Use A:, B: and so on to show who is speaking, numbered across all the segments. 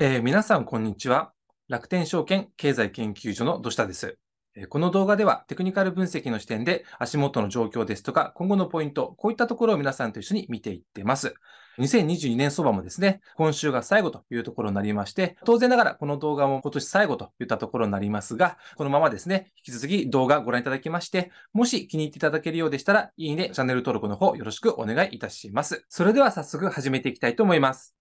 A: えー、皆さん、こんにちは。楽天証券経済研究所の土下です。えー、この動画ではテクニカル分析の視点で足元の状況ですとか、今後のポイント、こういったところを皆さんと一緒に見ていってます。2022年相場もですね、今週が最後というところになりまして、当然ながらこの動画も今年最後といったところになりますが、このままですね、引き続き動画ご覧いただきまして、もし気に入っていただけるようでしたら、いいね、チャンネル登録の方よろしくお願いいたします。それでは早速始めていきたいと思います。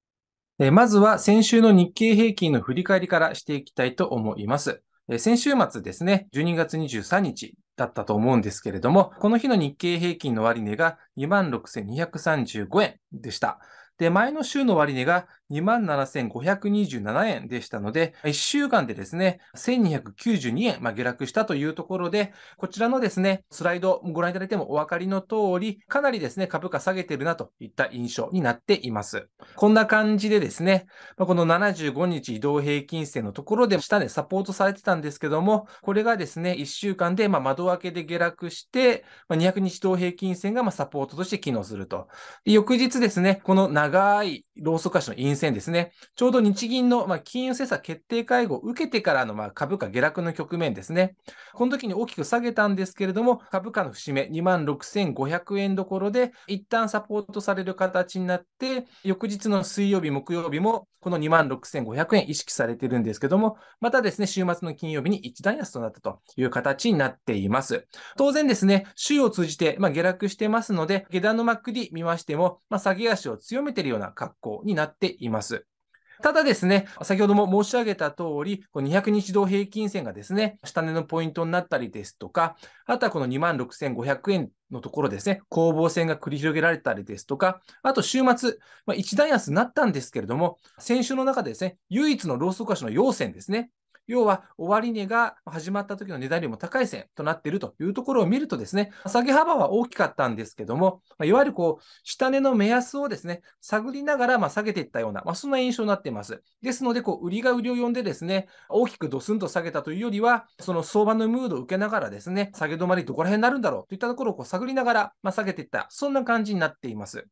A: えまずは先週の日経平均の振り返りからしていきたいと思います。え先週末ですね、12月23日だったと思うんですけれども、この日の日経平均の割値が26,235円でした。で、前の週の割値が27,527円でしたので、1週間でですね、1,292円、まあ、下落したというところで、こちらのですね、スライドご覧いただいてもお分かりの通り、かなりですね、株価下げてるなといった印象になっています。こんな感じでですね、この75日移動平均線のところで下でサポートされてたんですけども、これがですね、1週間で窓開けで下落して、200日移動平均線がサポートとして機能すると。翌日ですね、この長いローソク足のイン線ですね、ちょうど日銀の、まあ、金融政策決定会合を受けてからの、まあ、株価下落の局面ですね、この時に大きく下げたんですけれども、株価の節目、2 6500円どころで、一旦サポートされる形になって、翌日の水曜日、木曜日も、この2 6500円意識されてるんですけども、またですね、週末の金曜日に一段安となったという形になっています。当然ですね、週を通じて、まあ、下落してますので、下段の MacD 見ましても、まあ、下げ足を強めているような格好になっています。います。ただですね、先ほども申し上げた通り、この200日同平均線がですね、下値のポイントになったりですとか、あとはこの26,500円のところですね、攻防戦が繰り広げられたりですとか、あと週末、まあ、一段安になったんですけれども、先週の中でですね、唯一のローソク足の要線ですね、要は、終値が始まった時の値段よりも高い線となっているというところを見るとですね、下げ幅は大きかったんですけども、いわゆるこう、下値の目安をですね、探りながらま下げていったような、まあ、そんな印象になっています。ですので、こう、売りが売りを呼んでですね、大きくドスンと下げたというよりは、その相場のムードを受けながらですね、下げ止まりどこら辺になるんだろうといったところをこう探りながら、まあ、下げていった、そんな感じになっています。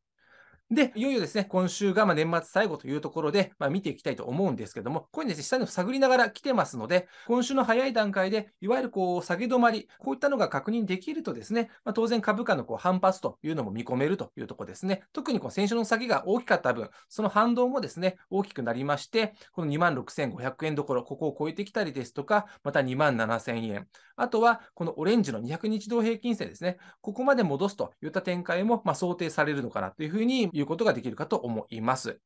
A: で、いよいよですね、今週がま年末最後というところで、まあ、見ていきたいと思うんですけども、こういうですね、下に探りながら来てますので、今週の早い段階で、いわゆるこう、下げ止まり、こういったのが確認できるとですね、まあ、当然株価のこう反発というのも見込めるというところですね。特にこう先週の下げが大きかった分、その反動もですね、大きくなりまして、この2万6500円どころ、ここを超えてきたりですとか、また2万7000円。あとは、このオレンジの200日同平均線ですね、ここまで戻すといった展開も、ま想定されるのかなというふうにいうことができるかと思います。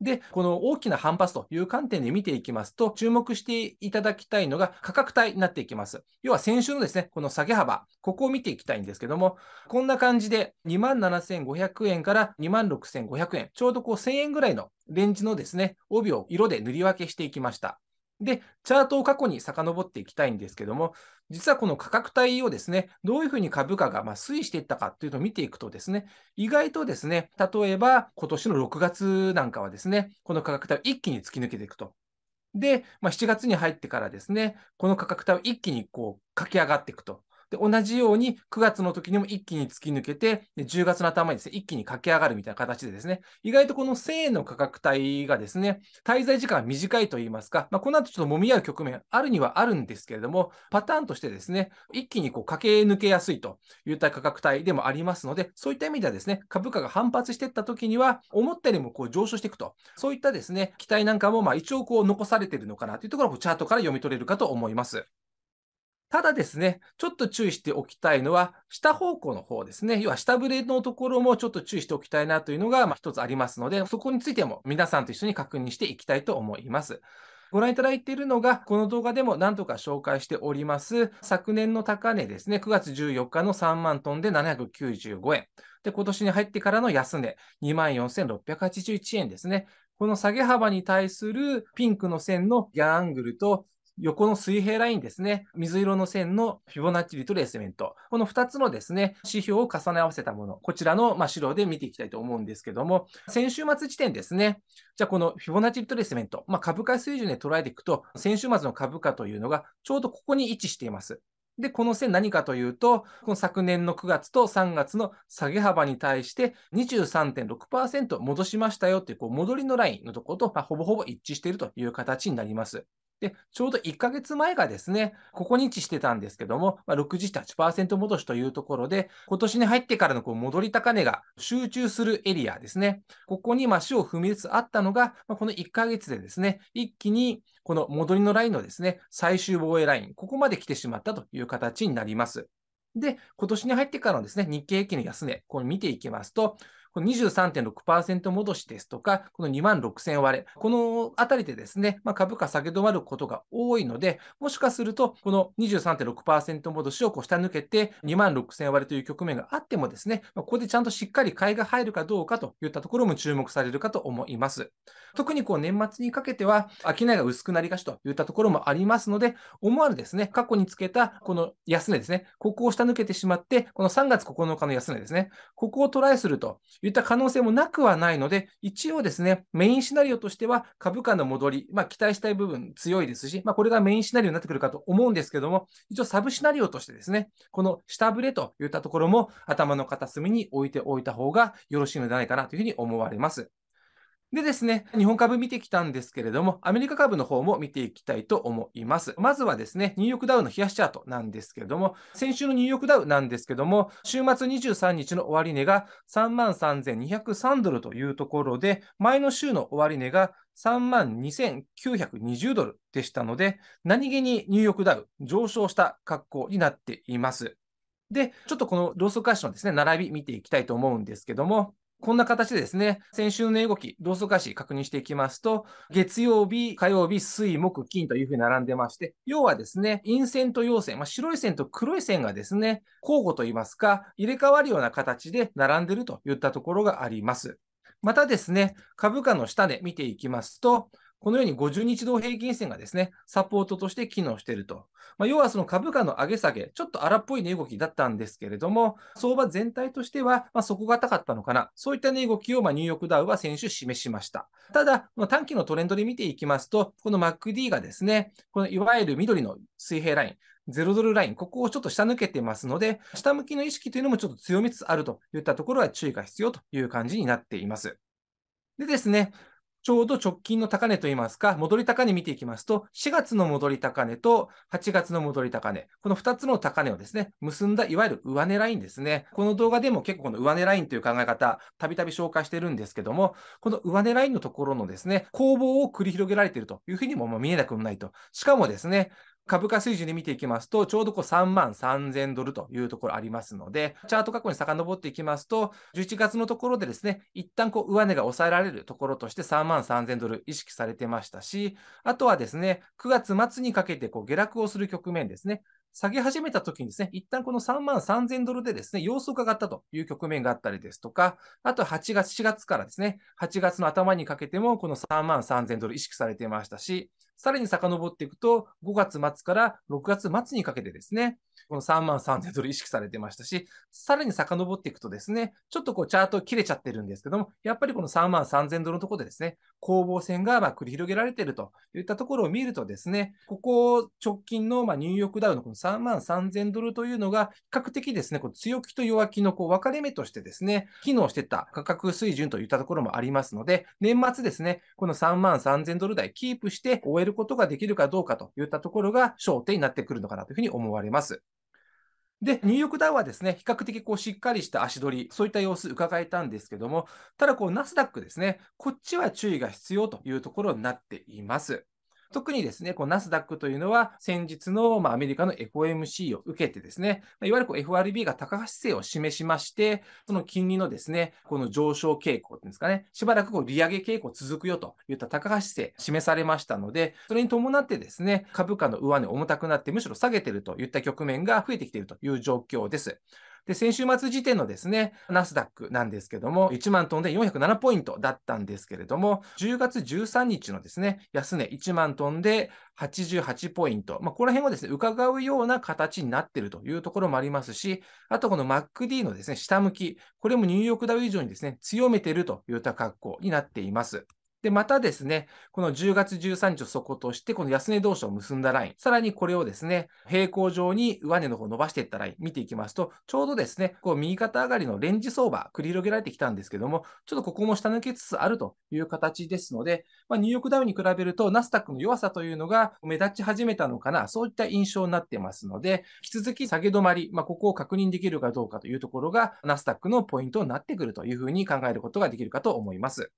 A: で、この大きな反発という観点で見ていきますと、注目していただきたいのが価格帯になっていきます。要は先週のですね、この下げ幅、ここを見ていきたいんですけども、こんな感じで27,500円から26,500円、ちょうどこう1000円ぐらいのレンジのですね、帯を色で塗り分けしていきました。で、チャートを過去に遡っていきたいんですけども、実はこの価格帯をですね、どういうふうに株価がま推移していったかというのを見ていくとですね、意外とですね、例えば今年の6月なんかはですね、この価格帯を一気に突き抜けていくと。で、まあ、7月に入ってからですね、この価格帯を一気にこう駆け上がっていくと。で、同じように9月の時にも一気に突き抜けて、で10月の頭にですね、一気に駆け上がるみたいな形でですね、意外とこの1000円の価格帯がですね、滞在時間短いといいますか、まあ、この後ちょっと揉み合う局面あるにはあるんですけれども、パターンとしてですね、一気にこう駆け抜けやすいといった価格帯でもありますので、そういった意味ではですね、株価が反発していった時には、思ったよりもこう上昇していくと、そういったですね、期待なんかもまあ一応こう残されているのかなというところもチャートから読み取れるかと思います。ただですね、ちょっと注意しておきたいのは、下方向の方ですね。要は下ブレのところもちょっと注意しておきたいなというのが、一つありますので、そこについても皆さんと一緒に確認していきたいと思います。ご覧いただいているのが、この動画でも何とか紹介しております、昨年の高値ですね、9月14日の3万トンで795円。で、今年に入ってからの安値、24,681円ですね。この下げ幅に対するピンクの線のギャンアングルと横の水平ラインですね、水色の線のフィボナッチリトレースメント、この2つのですね、指標を重ね合わせたもの、こちらの、ま資料で見ていきたいと思うんですけども、先週末時点ですね、じゃあこのフィボナッチリトレースメント、まあ、株価水準で捉えていくと、先週末の株価というのがちょうどここに位置しています。で、この線何かというと、この昨年の9月と3月の下げ幅に対して23.6%戻しましたよっていう、こう、戻りのラインのところと、まあ、ほぼほぼ一致しているという形になります。で、ちょうど1ヶ月前がですね、ここに位置してたんですけども、まあ、68%戻しというところで、今年に入ってからのこう戻り高値が集中するエリアですね、ここに足を踏みつつあったのが、まあ、この1ヶ月でですね、一気にこの戻りのラインのですね、最終防衛ライン、ここまで来てしまったという形になります。で、今年に入ってからのですね、日経平均の安値、これ見ていきますと、この23.6%戻しですとか、この2万6000割れ、このあたりでですね、まあ、株価下げ止まることが多いので、もしかすると、この23.6%戻しをこう下抜けて、2万6000割れという局面があってもですね、まあ、ここでちゃんとしっかり買いが入るかどうかといったところも注目されるかと思います。特にこう年末にかけては、商いが薄くなりがちといったところもありますので、思わぬですね、過去につけたこの安値ですね、ここを下抜けてしまって、この3月9日の安値ですね、ここをトライすると言った可能性もなくはないので、一応ですね、メインシナリオとしては株価の戻り、まあ、期待したい部分強いですし、まあ、これがメインシナリオになってくるかと思うんですけども、一応サブシナリオとしてですね、この下振れといったところも頭の片隅に置いておいた方がよろしいのではないかなというふうに思われます。でですね、日本株見てきたんですけれども、アメリカ株の方も見ていきたいと思います。まずはですね、ニューヨークダウの冷やしチャートなんですけれども、先週のニューヨークダウなんですけども、週末23日の終値が33,203ドルというところで、前の週の終値が3万2920ドルでしたので、何気にニューヨークダウ上昇した格好になっています。で、ちょっとこのローソク足のですね、並び見ていきたいと思うんですけども、こんな形でですね、先週の動き、同窓会始確認していきますと、月曜日、火曜日、水、木、金というふうに並んでまして、要はですね、陰線と陽線、まあ、白い線と黒い線がですね、交互といいますか、入れ替わるような形で並んでるといったところがあります。またですね、株価の下で見ていきますと、このように50日同平均線がですね、サポートとして機能していると。まあ、要はその株価の上げ下げ、ちょっと荒っぽい値動きだったんですけれども、相場全体としては、ま底堅かったのかな。そういった値動きを、まニューヨークダウは先週示しました。ただ、ま短期のトレンドで見ていきますと、この MacD がですね、このいわゆる緑の水平ライン、ゼロドルライン、ここをちょっと下抜けてますので、下向きの意識というのもちょっと強みつつあるといったところは注意が必要という感じになっています。でですね、ちょうど直近の高値といいますか、戻り高値見ていきますと、4月の戻り高値と8月の戻り高値、この2つの高値をですね、結んだいわゆる上値ラインですね。この動画でも結構この上値ラインという考え方、たびたび紹介してるんですけども、この上値ラインのところのですね、攻防を繰り広げられているというふうにも見えなくもないと。しかもですね、株価水準で見ていきますと、ちょうどこう3万3000ドルというところありますので、チャート過去に遡っていきますと、11月のところでですね、一旦こう上値が抑えられるところとして3万3000ドル意識されてましたし、あとはですね、9月末にかけてこう下落をする局面ですね、下げ始めた時にですね、一旦この3万3000ドルでですね、様子を伺ったという局面があったりですとか、あと8月、4月からですね、8月の頭にかけてもこの3万3000ドル意識されてましたし、さらに遡っていくと、5月末から6月末にかけてですね、この3万3000ドル意識されてましたし、さらに遡っていくとですね、ちょっとこうチャート切れちゃってるんですけども、やっぱりこの3万3000ドルのところでですね、攻防戦がま繰り広げられているといったところを見るとですね、ここ直近のまニューヨークダウのこの3万3000ドルというのが、比較的ですね、こう強気と弱気のこう分かれ目としてですね、機能してた価格水準といったところもありますので、年末ですね、この3万3000ドル台キープして終ええることができるかどうかといったところが焦点になってくるのかなというふうに思われます。で、ニューヨークダウはですね、比較的こうしっかりした足取り、そういった様子伺えたんですけども、ただこうナスダックですね、こっちは注意が必要というところになっています。特にですね、このナスダックというのは先日のまアメリカの FOMC を受けてですね、いわゆるこう FRB が高姿勢を示しまして、その金利のですね、この上昇傾向っていうんですかね、しばらくこう利上げ傾向続くよといった高姿勢示されましたので、それに伴ってですね、株価の上値重たくなってむしろ下げてるといった局面が増えてきているという状況です。で、先週末時点のですね、ナスダックなんですけども、1万飛んで407ポイントだったんですけれども、10月13日のですね、安値1万飛んで88ポイント。まあ、この辺をですね、伺うような形になっているというところもありますし、あとこの MacD のですね、下向き、これもニューヨークダウ以上にですね、強めているというた格好になっています。で、またですね、この10月13日を底として、この安値同士を結んだライン、さらにこれをですね、平行上に上値の方を伸ばしていったライン、見ていきますと、ちょうどですね、こう右肩上がりのレンジ相場、繰り広げられてきたんですけども、ちょっとここも下抜けつつあるという形ですので、まあ、ニューヨークダウに比べると、ナスダックの弱さというのが目立ち始めたのかな、そういった印象になってますので、引き続き下げ止まり、まあ、ここを確認できるかどうかというところが、ナスダックのポイントになってくるというふうに考えることができるかと思います。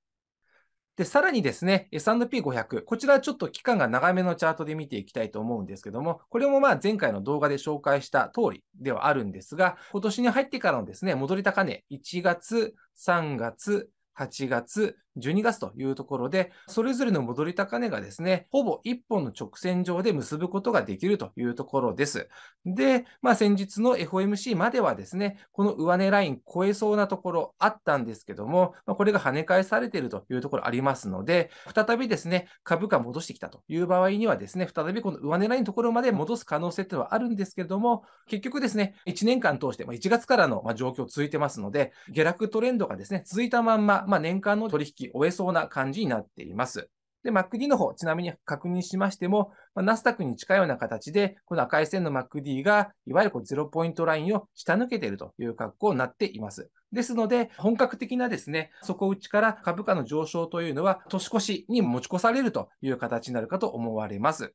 A: で、さらにですね、S&P500、こちらちょっと期間が長めのチャートで見ていきたいと思うんですけども、これもまあ前回の動画で紹介した通りではあるんですが、今年に入ってからのですね、戻り高値、1月、3月、8月、12月というところで、それぞれの戻り高値がですね、ほぼ1本の直線上で結ぶことができるというところです。で、まあ、先日の FOMC まではですね、この上値ライン超えそうなところあったんですけども、まあ、これが跳ね返されているというところありますので、再びですね、株価戻してきたという場合にはですね、再びこの上値ラインのところまで戻す可能性っていうのはあるんですけれども、結局ですね、1年間通して、まあ、1月からの状況続いてますので、下落トレンドがですね、続いたまんま、まあ、年間の取引き終えそうな感じになっています。で、MacD の方、ちなみに確認しましても、まあ、ナスダックに近いような形で、この赤い線の MacD が、いわゆるこうゼロポイントラインを下抜けているという格好になっています。ですので、本格的なですね、底打ちから株価の上昇というのは、年越しに持ち越されるという形になるかと思われます。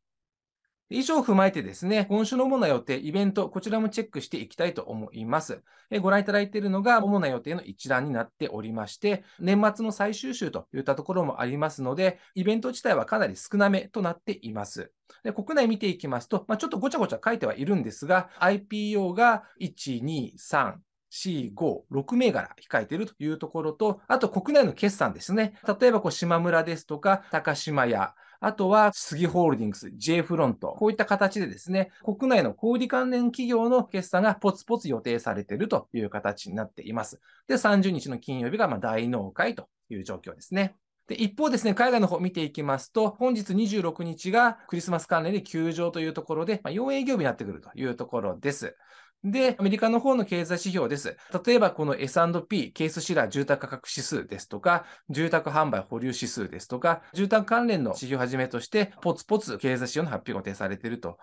A: 以上を踏まえてですね、今週の主な予定、イベント、こちらもチェックしていきたいと思います。えご覧いただいているのが主な予定の一覧になっておりまして、年末の最終週といったところもありますので、イベント自体はかなり少なめとなっています。で国内見ていきますと、まあ、ちょっとごちゃごちゃ書いてはいるんですが、IPO が1、2、3、4、5 6銘柄控えているというところと、あと国内の決算ですね。例えば、こう、島村ですとか、高島屋、あとは、杉ホールディングス、J フロント、こういった形でですね、国内の小売関連企業の決算がポツポツ予定されているという形になっています。で、30日の金曜日がま大納会という状況ですね。で一方ですね、海外の方見ていきますと、本日26日がクリスマス関連で休場というところで、まあ、4営業日になってくるというところです。で、アメリカの方の経済指標です。例えば、この S&P、ケースシラー住宅価格指数ですとか、住宅販売保留指数ですとか、住宅関連の指標をはじめとして、ポツポツ経済指標の発表が予定されていると。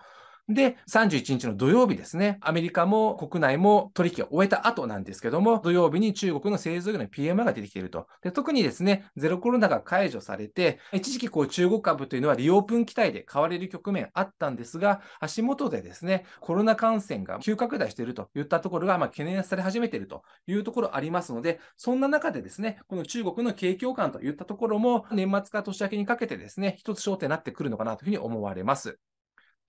A: で、31日の土曜日ですね、アメリカも国内も取引を終えた後なんですけども、土曜日に中国の製造業の p m が出てきていると。で特にですね、ゼロコロナが解除されて、一時期こう中国株というのはリオープン期待で買われる局面あったんですが、足元でですね、コロナ感染が急拡大しているといったところがま懸念され始めているというところありますので、そんな中でですね、この中国の景況感といったところも、年末から年明けにかけてですね、一つ焦点になってくるのかなというふうに思われます。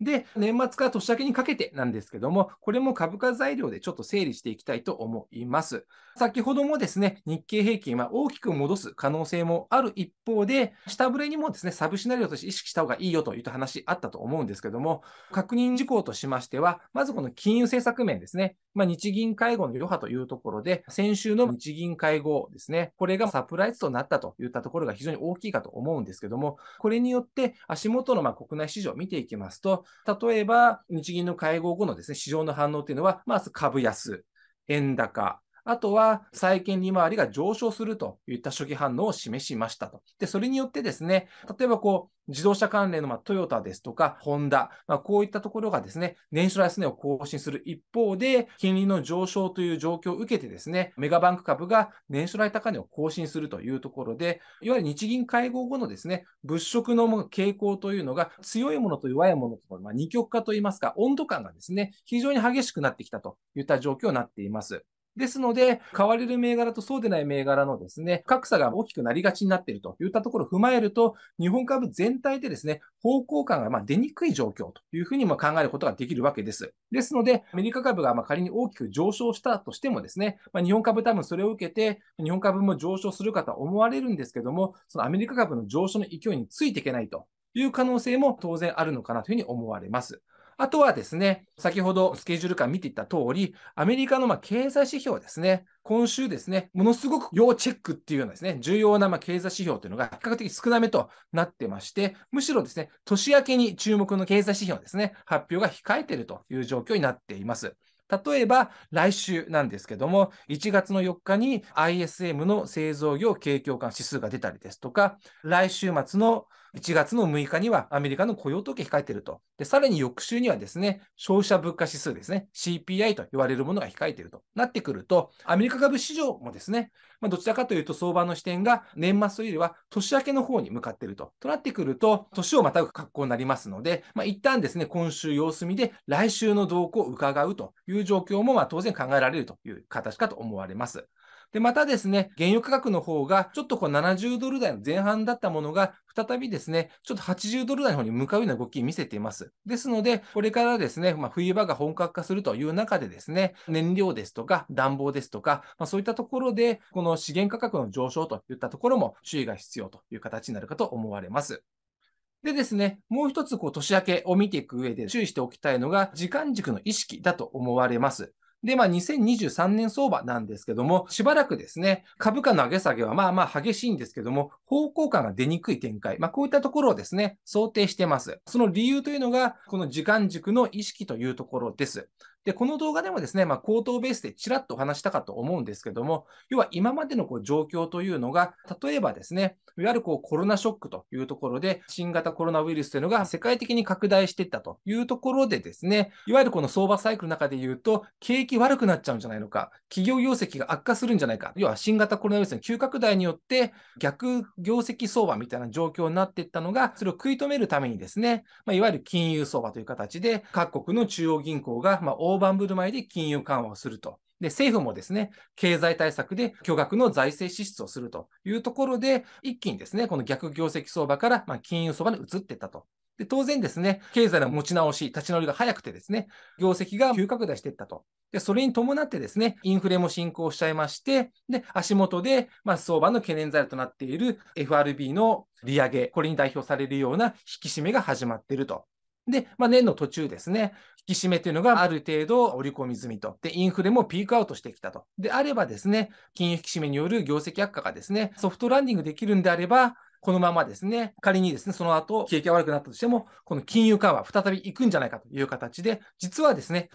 A: で、年末から年明けにかけてなんですけども、これも株価材料でちょっと整理していきたいと思います。先ほどもですね、日経平均は大きく戻す可能性もある一方で、下振れにもですね、サブシナリオとして意識した方がいいよという話あったと思うんですけども、確認事項としましては、まずこの金融政策面ですね、まあ、日銀会合の余波というところで、先週の日銀会合ですね、これがサプライズとなったといったところが非常に大きいかと思うんですけども、これによって足元のまあ国内市場を見ていきますと、例えば日銀の会合後のですね市場の反応というのは、まず株安、円高、あとは債券利回りが上昇するといった初期反応を示しましたと。で、それによってですね、例えばこう、自動車関連のまトヨタですとか、ホンダ、まあ、こういったところがですね、年初来値を更新する一方で、金利の上昇という状況を受けてですね、メガバンク株が年初来高値を更新するというところで、いわゆる日銀会合後のですね、物色の傾向というのが強いものと弱いものとの、まあ、二極化といいますか、温度感がですね、非常に激しくなってきたといった状況になっています。ですので、買われる銘柄とそうでない銘柄のですね、格差が大きくなりがちになっているといったところを踏まえると、日本株全体でですね、方向感がま出にくい状況というふうにも考えることができるわけです。ですので、アメリカ株がま仮に大きく上昇したとしてもですね、まあ、日本株多分それを受けて、日本株も上昇するかと思われるんですけども、そのアメリカ株の上昇の勢いについていけないという可能性も当然あるのかなというふうに思われます。あとはですね、先ほどスケジュール感見ていった通り、アメリカのま経済指標ですね、今週ですね、ものすごく要チェックっていうようなですね、重要なま経済指標というのが比較的少なめとなってまして、むしろですね、年明けに注目の経済指標ですね、発表が控えているという状況になっています。例えば来週なんですけども、1月の4日に ISM の製造業景況感指数が出たりですとか、来週末の1月の6日にはアメリカの雇用統計控えていると。で、さらに翌週にはですね、消費者物価指数ですね、CPI と言われるものが控えているとなってくると、アメリカ株市場もですね、まあ、どちらかというと相場の視点が年末というよりは年明けの方に向かっていると。となってくると、年をまたぐ格好になりますので、まあ、一旦ですね、今週様子見で来週の動向を伺うといういう状況もま当然考えられるという形かと思われます。で、またですね、原油価格の方が、ちょっとこう70ドル台の前半だったものが、再びですね、ちょっと80ドル台の方に向かうような動きを見せています。ですので、これからですね、まあ、冬場が本格化するという中でですね、燃料ですとか暖房ですとか、まあ、そういったところで、この資源価格の上昇といったところも注意が必要という形になるかと思われます。でですね、もう一つこう年明けを見ていく上で注意しておきたいのが、時間軸の意識だと思われます。で、まあ、2023年相場なんですけども、しばらくですね、株価の上げ下げはまあまあ激しいんですけども、方向感が出にくい展開、まあ、こういったところをですね、想定してます。その理由というのが、この時間軸の意識というところです。で、この動画でもですね、まあ、口頭ベースでちらっとお話したかと思うんですけども、要は今までのこう状況というのが、例えばですね、いわゆるこうコロナショックというところで、新型コロナウイルスというのが世界的に拡大していったというところでですね、いわゆるこの相場サイクルの中で言うと、景気悪くなっちゃうんじゃないのか、企業業績が悪化するんじゃないか、要は新型コロナウイルスの急拡大によって、逆業績相場みたいな状況になっていったのが、それを食い止めるためにですね、まあ、いわゆる金融相場という形で、各国の中央銀行が、まあ、大盤振る舞いで金融緩和をすると。で、政府もですね、経済対策で巨額の財政支出をするというところで、一気にですね、この逆業績相場から、ま金融相場に移っていったと。で、当然ですね、経済の持ち直し、立ち直りが早くてですね、業績が急拡大していったと。で、それに伴ってですね、インフレも進行しちゃいまして、で、足元で、ま相場の懸念材料となっている FRB の利上げ、これに代表されるような引き締めが始まっているとで、まあ、年の途中ですね、引き締めというのがある程度織り込み済みと。で、インフレもピークアウトしてきたと。であればですね、金融引き締めによる業績悪化がですね、ソフトランディングできるんであれば、このままですね、仮にですね、その後、景気が悪くなったとしても、この金融緩和、再び行くんじゃないかという形で、実はですね、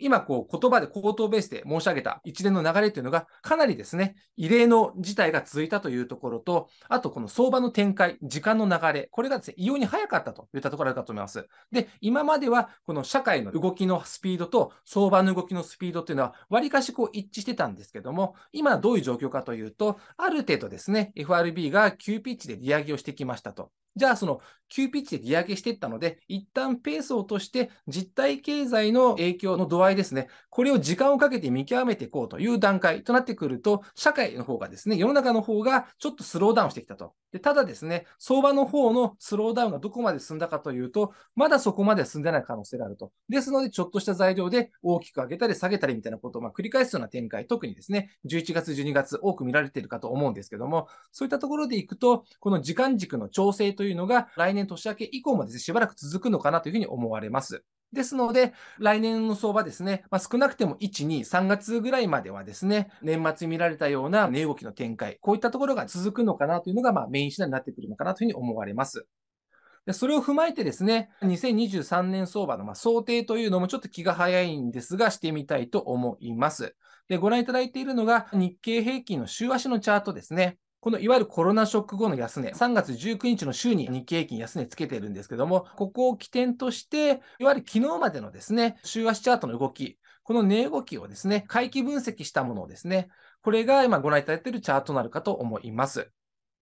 A: 今こう言葉で口頭ベースで申し上げた一連の流れというのがかなりですね、異例の事態が続いたというところと、あとこの相場の展開、時間の流れ、これがですね、異様に早かったといったところだと思います。で、今まではこの社会の動きのスピードと相場の動きのスピードというのは、わりかしこう一致してたんですけども、今どういう状況かというと、ある程度ですね、FRB が急ピッチで利上げをしてきましたと。じゃあ、その急ピッチで利上げしていったので、一旦ペースを落として、実体経済の影響の度合いですね、これを時間をかけて見極めていこうという段階となってくると、社会の方がですね、世の中の方がちょっとスローダウンしてきたと。でただですね、相場の方のスローダウンがどこまで進んだかというと、まだそこまで進んでない可能性があると。ですので、ちょっとした材料で大きく上げたり下げたりみたいなことをま繰り返すような展開、特にですね、11月、12月多く見られているかと思うんですけども、そういったところでいくと、この時間軸の調整というのが来年年明け以降もですね、しばらく続くのかなというふうに思われます。ですので、来年の相場ですね、まあ、少なくても1、2、3月ぐらいまではですね、年末に見られたような値動きの展開、こういったところが続くのかなというのが、まあ、メイン次第になってくるのかなというふうに思われます。でそれを踏まえてですね、2023年相場のま想定というのもちょっと気が早いんですが、してみたいと思います。で、ご覧いただいているのが日経平均の週足のチャートですね。このいわゆるコロナショック後の安値、3月19日の週に日経平均安値つけてるんですけども、ここを起点として、いわゆる昨日までのですね、週足チャートの動き、この値動きをですね、回帰分析したものをですね、これが今ご覧いただいているチャートになるかと思います。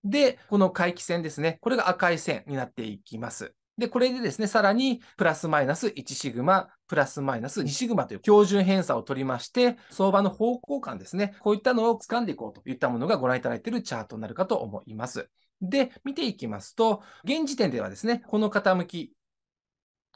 A: で、この回帰線ですね、これが赤い線になっていきます。で、これでですね、さらにプラスマイナス1シグマ、プラスマイナス2シグマという標準偏差を取りまして、相場の方向感ですね、こういったのを掴んでいこうといったものがご覧いただいているチャートになるかと思います。で、見ていきますと、現時点ではですね、この傾き、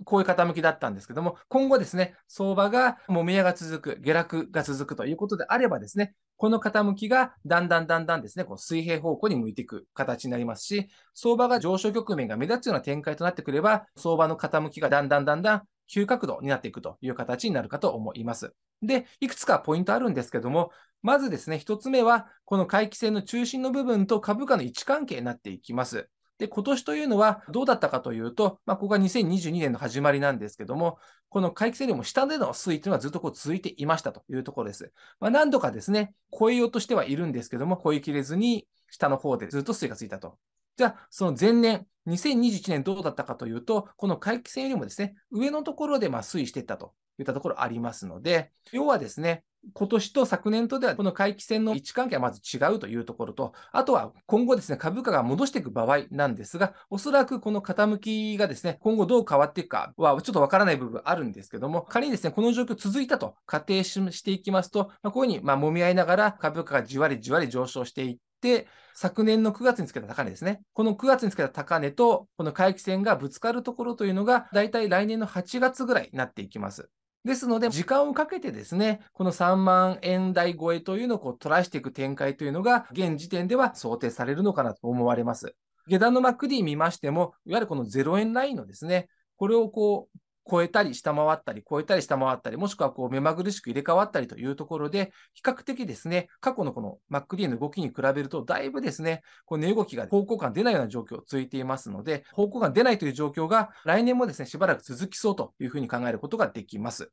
A: こういう傾きだったんですけども、今後ですね、相場がもみ合が続く、下落が続くということであればですね、この傾きがだんだんだんだんですね、こう水平方向に向いていく形になりますし、相場が上昇局面が目立つような展開となってくれば、相場の傾きがだんだんだんだん急角度になっていくという形になるかと思います。で、いくつかポイントあるんですけども、まずですね、1つ目は、この回帰線の中心の部分と株価の位置関係になっていきます。で、今年というのはどうだったかというと、まあ、ここが2022年の始まりなんですけども、この回帰線量も下での推移というのはずっとこう続いていましたというところです。まあ、何度かですね、超えようとしてはいるんですけども、超えきれずに下の方でずっと推移がついたと。じゃあ、その前年、2021年どうだったかというと、この回帰線よりもですね、上のところでま推移していったといったところありますので、要はですね、今年と昨年とでは、この回帰線の位置関係はまず違うというところと、あとは今後ですね、株価が戻していく場合なんですが、おそらくこの傾きがですね、今後どう変わっていくかはちょっとわからない部分あるんですけども、仮にですね、この状況続いたと仮定していきますと、まあ、こういうふうにまあ揉み合いながら株価がじわりじわり上昇していって、昨年の9月につけた高値ですね。この9月につけた高値と、この回帰線がぶつかるところというのが、だいたい来年の8月ぐらいになっていきます。ですので、時間をかけてですね、この3万円台超えというのをこうトラしていく展開というのが、現時点では想定されるのかなと思われます。下段の MacD 見ましても、いわゆるこの0円ラインのですね、これをこう超えたり下回ったり、超えたり下回ったり、もしくはこう目まぐるしく入れ替わったりというところで、比較的ですね、過去のこの MacD の動きに比べると、だいぶですね、こう値動きが方向感出ないような状況を続いていますので、方向感出ないという状況が来年もですね、しばらく続きそうというふうに考えることができます。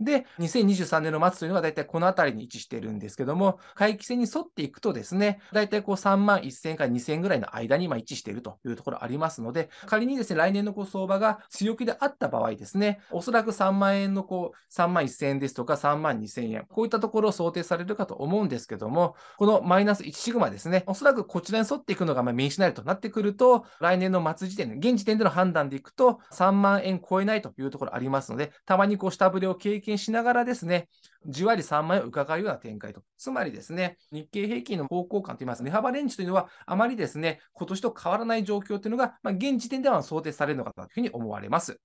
A: で、2023年の末というのが大体この辺りに位置しているんですけども、回帰線に沿っていくとですね、大体こう3万1000から2000ぐらいの間に今位置しているというところありますので、仮にですね、来年のこう相場が強気であった場合ですね、おそらく3万円のこう3万1000円ですとか3万2000円、こういったところを想定されるかと思うんですけども、このマイナス1シグマですね、おそらくこちらに沿っていくのがまあメインシナリオとなってくると、来年の末時点、現時点での判断でいくと3万円超えないというところありますので、たまにこう下振れを経験験しながらですね、じわり3万円を伺うような展開と。つまりですね、日経平均の方向感といいます値幅レンジというのは、あまりですね、今年と変わらない状況というのが、まあ、現時点では想定されるのかというふうに思われます。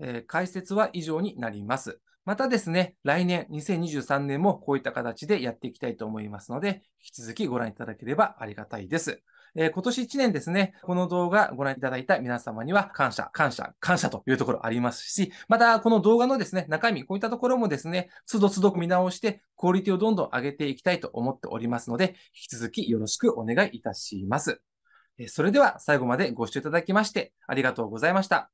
A: えー、解説は以上になります。またですね、来年2023年もこういった形でやっていきたいと思いますので、引き続きご覧いただければありがたいです。えー、今年1年ですね、この動画ご覧いただいた皆様には感謝、感謝、感謝というところありますし、またこの動画のですね、中身、こういったところもですね、つどつど見直して、クオリティをどんどん上げていきたいと思っておりますので、引き続きよろしくお願いいたします。それでは最後までご視聴いただきましてありがとうございました。